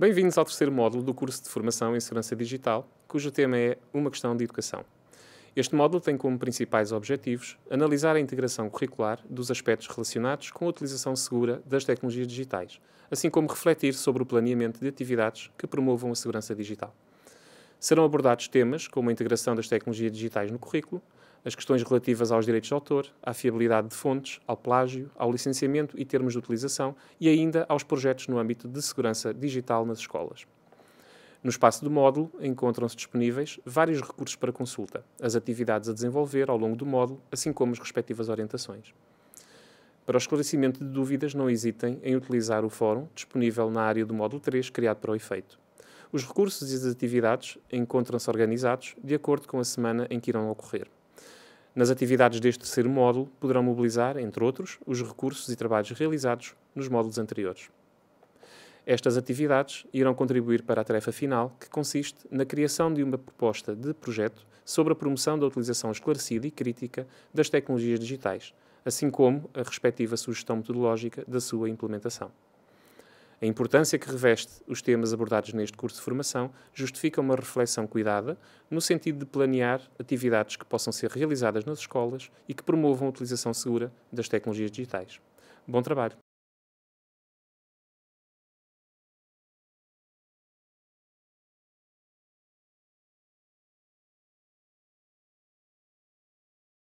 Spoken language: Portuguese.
Bem-vindos ao terceiro módulo do curso de Formação em Segurança Digital, cujo tema é Uma Questão de Educação. Este módulo tem como principais objetivos analisar a integração curricular dos aspectos relacionados com a utilização segura das tecnologias digitais, assim como refletir sobre o planeamento de atividades que promovam a segurança digital. Serão abordados temas como a integração das tecnologias digitais no currículo, as questões relativas aos direitos de autor, à fiabilidade de fontes, ao plágio, ao licenciamento e termos de utilização e ainda aos projetos no âmbito de segurança digital nas escolas. No espaço do módulo encontram-se disponíveis vários recursos para consulta, as atividades a desenvolver ao longo do módulo, assim como as respectivas orientações. Para o esclarecimento de dúvidas, não hesitem em utilizar o fórum disponível na área do módulo 3 criado para o efeito. Os recursos e as atividades encontram-se organizados de acordo com a semana em que irão ocorrer. Nas atividades deste terceiro módulo, poderão mobilizar, entre outros, os recursos e trabalhos realizados nos módulos anteriores. Estas atividades irão contribuir para a tarefa final, que consiste na criação de uma proposta de projeto sobre a promoção da utilização esclarecida e crítica das tecnologias digitais, assim como a respectiva sugestão metodológica da sua implementação. A importância que reveste os temas abordados neste curso de formação justifica uma reflexão cuidada no sentido de planear atividades que possam ser realizadas nas escolas e que promovam a utilização segura das tecnologias digitais. Bom trabalho!